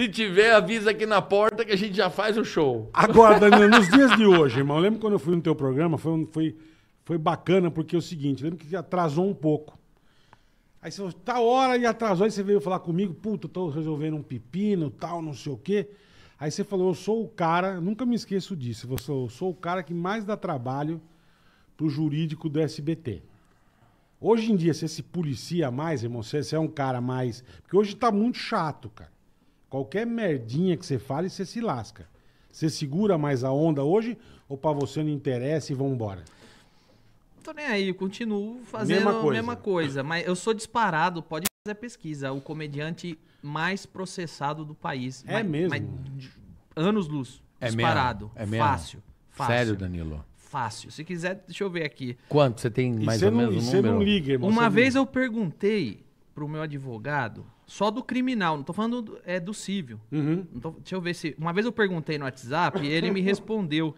Se tiver, avisa aqui na porta que a gente já faz o show. Agora, né? nos dias de hoje, irmão, lembro quando eu fui no teu programa, foi, foi, foi bacana, porque é o seguinte, lembro que atrasou um pouco. Aí você falou, tá hora e atrasou, aí você veio falar comigo, puta, tô resolvendo um pepino, tal, não sei o quê. Aí você falou, eu sou o cara, nunca me esqueço disso, você falou, eu sou o cara que mais dá trabalho pro jurídico do SBT. Hoje em dia, você se policia mais, irmão, você, você é um cara mais. Porque hoje tá muito chato, cara. Qualquer merdinha que você fale, você se lasca. Você segura mais a onda hoje ou para você não interessa e vambora? Tô nem aí, continuo fazendo mesma coisa. a mesma coisa. Mas eu sou disparado, pode fazer pesquisa. O comediante mais processado do país. É mas, mesmo? Mas, anos luz. É disparado. Mesmo? É mesmo? Fácil, fácil. Sério, Danilo? Fácil. Se quiser, deixa eu ver aqui. Quanto? Você tem mais ou, não, ou menos um número? Você não liga, irmão. Uma vez liga. eu perguntei pro meu advogado só do criminal, não tô falando do, é, do civil. Uhum. Tô, deixa eu ver se. Uma vez eu perguntei no WhatsApp e ele me respondeu.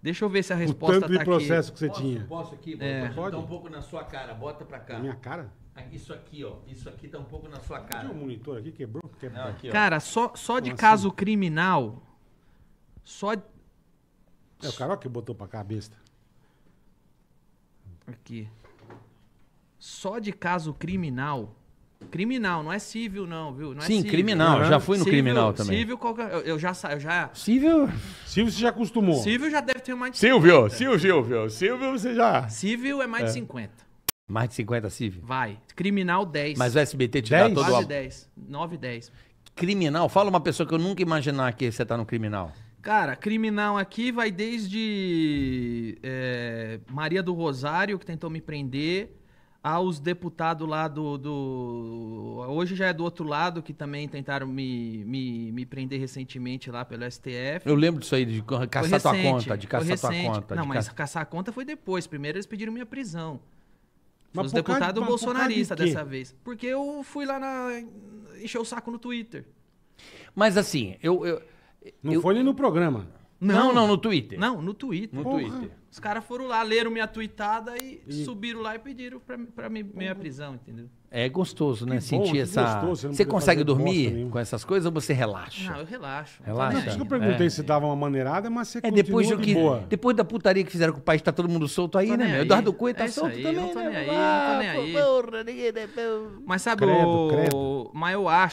Deixa eu ver se a resposta o tanto tá de processo aqui. que você posso, tinha. Posso aqui? Bota, é. Pode? Tá um pouco na sua cara, bota pra cá. Na minha cara? Ah, isso aqui, ó. Isso aqui tá um pouco na sua cara. Tinha um monitor aqui, quebrou? quebrou. Não, aqui, cara, só, só de assim? caso criminal, só... É o Carol que botou pra cabeça. a Aqui. Só de caso criminal, Criminal, não é civil, não, viu? Não é Sim, civil, criminal. Né? Já fui no civil, criminal também. Civil, qualquer... eu, eu já eu já. Civil. Civil você já acostumou. Civil já deve ter mais de Silvio, 50. Silvio, Silvio. Silvio você já. Civil é mais é. de 50. Mais de 50 civil? Vai. Criminal 10. Mas o SBT te 10? dá todo Quase a... 10. 9, 10. Criminal? Fala uma pessoa que eu nunca imaginar que você tá no criminal. Cara, criminal aqui vai desde é, Maria do Rosário, que tentou me prender aos deputados lá do, do, Hoje já é do outro lado, que também tentaram me, me, me prender recentemente lá pelo STF. Eu lembro disso aí, de caçar recente, tua conta, de caçar tua conta. Não, mas ca... caçar a conta foi depois. Primeiro eles pediram minha prisão. Mas os deputados bolsonaristas de dessa vez. Porque eu fui lá na. encher o saco no Twitter. Mas assim, eu. eu não eu, foi nem no programa. Não, não, não, no Twitter. Não, no Twitter. No Porra. Twitter. Os caras foram lá, leram minha tweetada e, e, subiram lá e pediram pra, pra minha, minha prisão, entendeu? É gostoso, né? Que Sentir bom, essa. Gostoso, você, você consegue dormir com essas coisas ou você relaxa? Não, eu relaxo. Relaxa. Não, eu é. perguntei é, se dava uma maneirada, mas você é depois do de que, boa. Depois da putaria que fizeram com o país, tá todo mundo solto aí, né, meu? Eduardo Cunha tá é solto aí, também, não tô né? Nem aí, ah, tô nem aí. Porra, ninguém, né, mas sabe, credo, o... credo. mas eu acho.